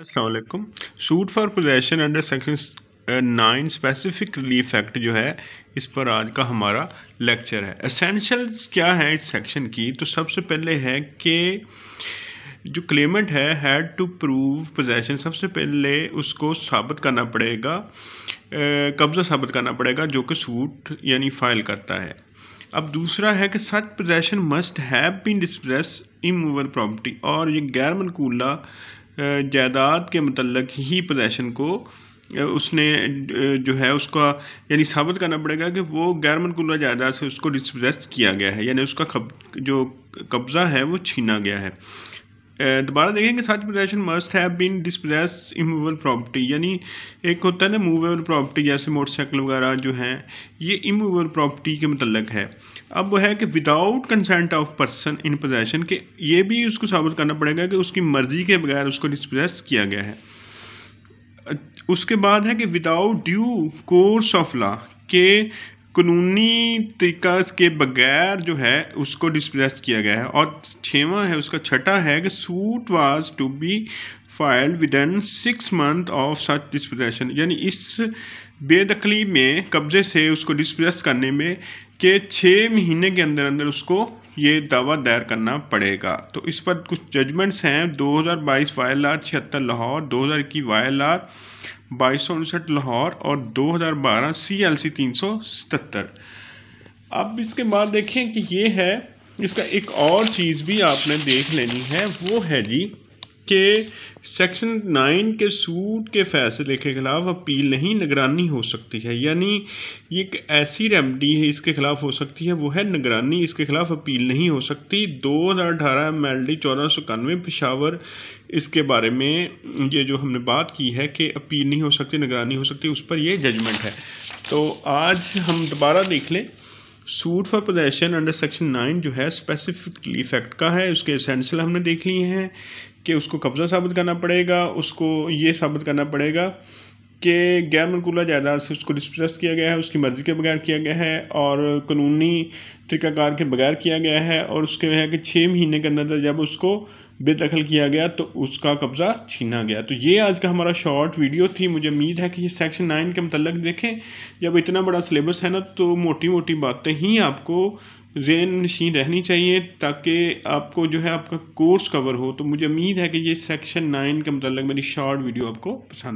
Aslam suit for possession under section nine specific relief act जो है इस पर आज का हमारा लेक्चर है असेंशल्स क्या है इस सेक्शन की तो सबसे पहले है कि जो क्लेमेंट है हैड टू प्रूव पोजेसन सबसे पहले उसको साबित करना पड़ेगा uh, कब्ज़ा साबित करना पड़ेगा जो कि सूट यानी फाइल करता है अब दूसरा है कि such possession must have been dispossessed immovable property और ये गैर मनकूला जायदाद के मतलब ही पोजेसन को उसने जो है उसका यानी साबित करना पड़ेगा कि वो गैर मनकूला जायदाद से उसको डिसपोजेस किया गया है यानी उसका खब जो कब्ज़ा है वो छीना गया है दोबारा देखेंगे such possession must have been dispossessed immovable property यानी एक होता है ना मूवेबल प्रॉपर्टी जैसे मोटरसाइकिल वगैरह जो है ये इमूवेबल प्रॉपर्टी के मतलब है अब वो है कि without consent of person in possession के ये भी उसको साबित करना पड़ेगा कि उसकी मर्ज़ी के बगैर उसको डिस्प्रेस किया गया है उसके बाद है कि without due course of law के कानूनी तरीक़ा के बगैर जो है उसको डिस्प्रेस किया गया है और छवा है उसका छठा है कि suit was to be file within six month of such dispossession यानी इस बेदखली में कब्ज़े से उसको डिस्प्रेस करने में के छः महीने के अंदर अंदर उसको ये दावा दायर करना पड़ेगा तो इस पर कुछ जजमेंट्स हैं 2022 वायल आर छिहत्तर लाहौर दो हज़ार इक्कीस वायल आर बाईस लाहौर और 2012 सीएलसी 377 अब इसके बाद देखें कि ये है इसका एक और चीज़ भी आपने देख लेनी है वो है जी कि सेक्शन नाइन के सूट के फैसले के खिलाफ अपील नहीं निगरानी हो सकती है यानी ये एक ऐसी रेमडी है इसके खिलाफ हो सकती है वो है निगरानी इसके खिलाफ अपील नहीं हो सकती दो हज़ार अठारह एम एल डी चौदह सौ इक्यानवे पिशावर इसके बारे में ये जो हमने बात की है कि अपील नहीं हो सकती निगरानी हो सकती उस पर यह जजमेंट है तो आज हम दोबारा देख लें suit for possession under section nine जो है स्पेसिफिकली फैक्ट का है उसके एसेंशियल हमने देख लिए हैं कि उसको कब्ज़ा साबित करना पड़ेगा उसको ये साबित करना पड़ेगा कि गैर मनकूला जायदाद से उसको डिस्प्रस किया गया है उसकी मर्ज़ी के बगैर किया गया है और कानूनी तरीक़ाकार के बगैर किया गया है और उसके है कि छः महीने के अंदर जब उसको बेदखल किया गया तो उसका कब्ज़ा छीना गया तो ये आज का हमारा शॉर्ट वीडियो थी मुझे उम्मीद है कि ये सेक्शन नाइन के मतलब देखें जब इतना बड़ा सिलेबस है ना तो मोटी मोटी बातें ही आपको जेन नशी रहनी चाहिए ताकि आपको जो है आपका कोर्स कवर हो तो मुझे उम्मीद है कि ये सेक्शन नाइन के मतलब मेरी शॉर्ट वीडियो आपको पसंद